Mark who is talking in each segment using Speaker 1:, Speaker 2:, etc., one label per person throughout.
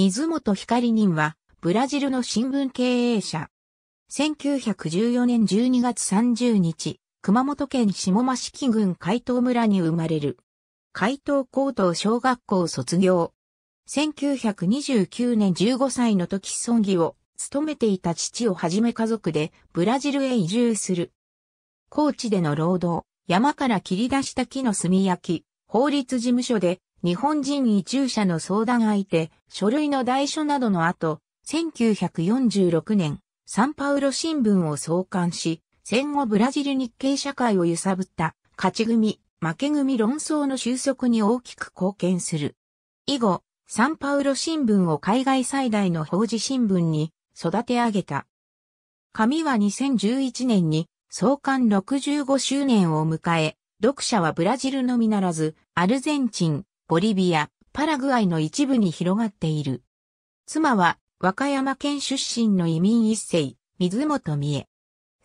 Speaker 1: 水本光人は、ブラジルの新聞経営者。1914年12月30日、熊本県下間式郡海東村に生まれる。海東高等小学校卒業。1929年15歳の時村議を務めていた父をはじめ家族でブラジルへ移住する。高地での労働、山から切り出した木の炭焼き、法律事務所で日本人移住者の相談相手、書類の代書などの後、1946年、サンパウロ新聞を創刊し、戦後ブラジル日系社会を揺さぶった勝ち組、負け組論争の収束に大きく貢献する。以後、サンパウロ新聞を海外最大の法事新聞に育て上げた。紙は2011年に創刊65周年を迎え、読者はブラジルのみならず、アルゼンチン、ボリビア、パラグアイの一部に広がっている。妻は、和歌山県出身の移民一世、水本美恵。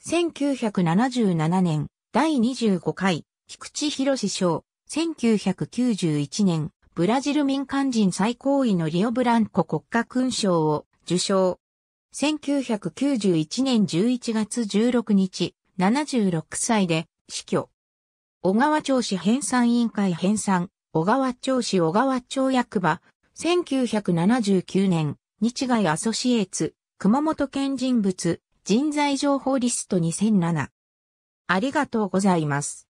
Speaker 1: 1977年、第25回、菊池博賞、1991年、ブラジル民間人最高位のリオブランコ国家勲章を受賞。1991年11月16日、76歳で死去。小川町市編纂委員会編纂、小川町市小川町役場、1979年、日外アソシエーツ、熊本県人物、人材情報リスト2007。ありがとうございます。